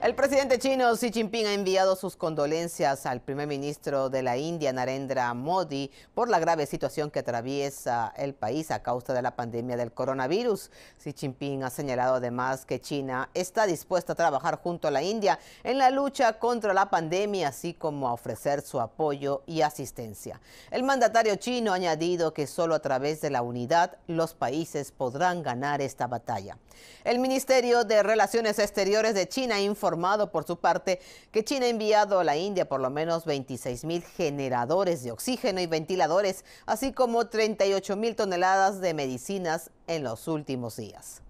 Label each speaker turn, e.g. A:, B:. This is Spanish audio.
A: El presidente chino Xi Jinping ha enviado sus condolencias al primer ministro de la India, Narendra Modi, por la grave situación que atraviesa el país a causa de la pandemia del coronavirus. Xi Jinping ha señalado además que China está dispuesta a trabajar junto a la India en la lucha contra la pandemia, así como a ofrecer su apoyo y asistencia. El mandatario chino ha añadido que solo a través de la unidad los países podrán ganar esta batalla. El Ministerio de Relaciones Exteriores de China informó informado por su parte que China ha enviado a la India por lo menos 26 mil generadores de oxígeno y ventiladores, así como 38 mil toneladas de medicinas en los últimos días.